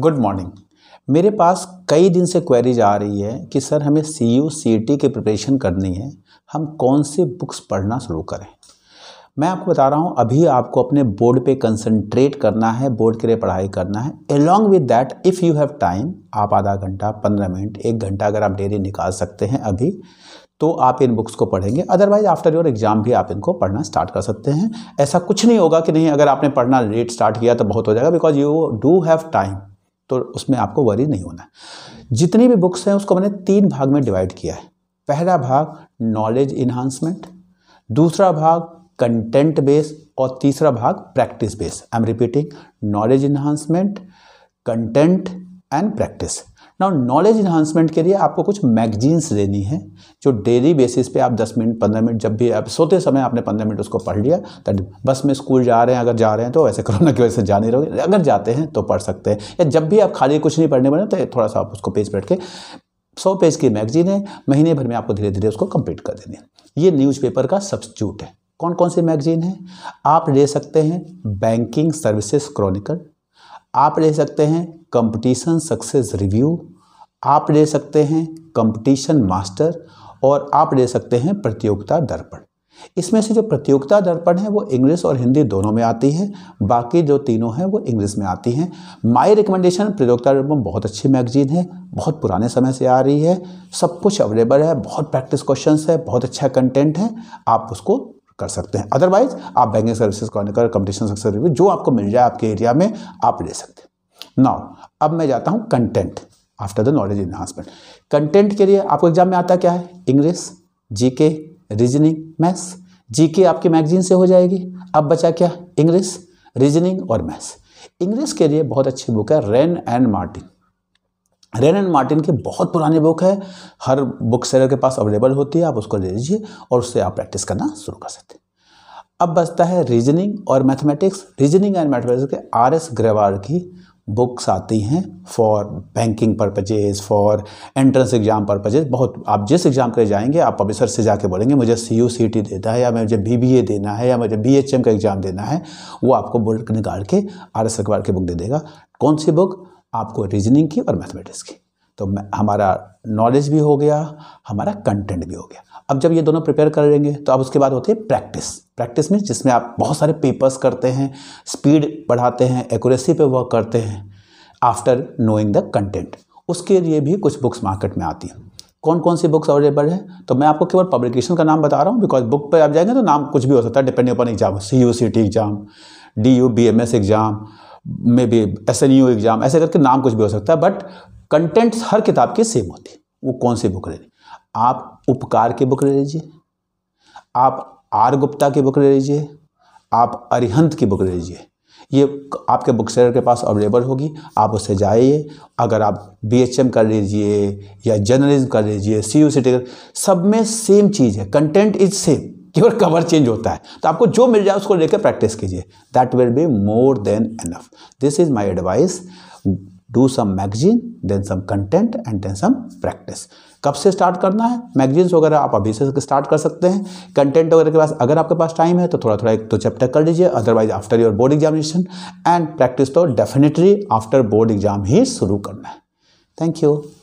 good morning मेरे पास कई दिन से क्वेरीज आ रही है कि सर हमें सी यू सी टी की प्रिपरेशन करनी है हम कौन से बुक्स पढ़ना शुरू करें मैं आपको बता रहा हूँ अभी आपको अपने बोर्ड पे कंसंट्रेट करना है बोर्ड के लिए पढ़ाई करना है along with that if you have time आप आधा घंटा पंद्रह मिनट एक घंटा अगर आप डेली निकाल सकते हैं अभी तो आप इन बुक्स को पढ़ेंगे अदरवाइज आफ्टर योर एग्जाम भी आप इनको पढ़ना स्टार्ट कर सकते हैं ऐसा कुछ नहीं होगा कि नहीं अगर आपने पढ़ना लेट स्टार्ट किया तो बहुत हो जाएगा because you do have time तो उसमें आपको वरी नहीं होना जितनी भी बुक्स हैं उसको मैंने तीन भाग में डिवाइड किया है पहला भाग नॉलेज इन्हांसमेंट दूसरा भाग कंटेंट बेस और तीसरा भाग practice base I am repeating knowledge enhancement content and practice ना नॉलेज इन्हांसमेंट के लिए आपको कुछ मैगजीन्स लेनी है जो डेली बेसिस पे आप 10 मिनट 15 मिनट जब भी आप सोते समय आपने 15 मिनट उसको पढ़ लिया तब बस में स्कूल जा रहे हैं अगर जा रहे हैं तो ऐसे कोरोना की वजह से जा नहीं रहोगे अगर जाते हैं तो पढ़ सकते हैं या जब भी आप खाली कुछ नहीं पढ़ने पड़े तो थोड़ा सा आप उसको पेज बैठ के सौ पेज की मैगजीन है महीने भर में आपको धीरे धीरे उसको कंप्लीट कर देनी है ये न्यूज़पेपर का सब्सिट्यूट है कौन कौन सी मैगजीन है आप ले सकते हैं बैंकिंग सर्विसेज क्रॉनिकल आप ले सकते हैं कंपटीशन सक्सेस रिव्यू आप ले सकते हैं कंपटीशन मास्टर और आप ले सकते हैं प्रतियोगिता दर्पण इसमें से जो प्रतियोगिता दर्पण है वो इंग्लिश और हिंदी दोनों में आती है बाकी जो तीनों हैं वो इंग्लिश में आती हैं माय रिकमेंडेशन प्रतियोगिता दर्पण बहुत अच्छी मैगजीन है बहुत पुराने समय से आ रही है सब कुछ अवेलेबल है बहुत प्रैक्टिस क्वेश्चंस है बहुत अच्छा कंटेंट है आप उसको कर सकते हैं अदरवाइज आप banking services chronicle competition success review जो आपको मिल जाए आपके एरिया में आप ले सकते हैं नाउ अब मैं जाता हूँ content after the knowledge enhancement content के लिए आपको एग्जाम में आता क्या है इंग्लिश जीके रीजनिंग मैथ्स के आपके मैगजीन से हो जाएगी अब बचा क्या इंग्लिश रीजनिंग और मैथ्स इंग्लिश के लिए बहुत अच्छी बुक है Wren and Martin Wren and Martin की बहुत पुरानी बुक है हर बुक सेलर के पास अवेलेबल होती है आप उसको ले लीजिए और उससे आप प्रैक्टिस करना शुरू कर सकते हैं अब बचता है रीजनिंग और मैथमेटिक्स रीजनिंग एंड मैथमेटिक्स के आर एस ग्रेवाल की बुक्स आती हैं for banking purposes for entrance exam purposes बहुत आप जिस एग्ज़ाम के लिए जाएंगे आप अफिसर से जाके बोलेंगे मुझे सी यू सी टी देना है या मुझे बी बी ए देना है या मुझे बी एच एम का एग्ज़ाम देना है वो आपको बुक निकाल के आर एस अखबार की बुक दे देगा कौन सी बुक आपको रीजनिंग की और मैथमेटिक्स की तो हमारा नॉलेज भी हो गया हमारा कंटेंट भी हो गया अब जब ये दोनों प्रिपेयर कर लेंगे तो अब उसके बाद होती है प्रैक्टिस प्रैक्टिस में जिसमें आप बहुत सारे पेपर्स करते हैं स्पीड बढ़ाते हैं एक्यूरेसी पे वर्क करते हैं आफ्टर नोइंग द कंटेंट उसके लिए भी कुछ बुक्स मार्केट में आती हैं कौन कौन सी बुक्स अवेलेबल है तो मैं आपको केवल पब्लिकेशन का नाम बता रहा हूँ बिकॉज बुक पर आप जाएंगे तो नाम कुछ भी हो सकता है डिपेंडिंग अपन exam C U C T exam D U B M S exam maybe S N U exam ऐसे करके नाम कुछ भी हो सकता है बट कंटेंट्स हर किताब के सेम होते हैं वो कौन से बुक ले लें आप उपकार के बुक ले लीजिए आप आर गुप्ता की बुक ले लीजिए आप अरिहंत की बुक ले लीजिए ये आपके बुक सेलर के पास अवेलेबल होगी आप उससे जाइए अगर आप बी एच एम कर लीजिए या जर्नलिज्म कर लीजिए सी यू सी टी सब में सेम चीज़ है कंटेंट इज सेम केवल कवर चेंज होता है तो आपको जो मिल जाए उसको लेकर प्रैक्टिस कीजिए that will be more than enough this is my advice do some magazine then some content and then some practice कब से स्टार्ट करना है मैगजीन्स वगैरह आप अभी से स्टार्ट कर सकते हैं कंटेंट वगैरह के पास अगर आपके पास टाइम है तो थोड़ा थोड़ा एक तो चैप्टर कर लीजिए otherwise after your board examination and practice तो डेफिनेटली आफ्टर बोर्ड एग्जाम ही शुरू करना है थैंक यू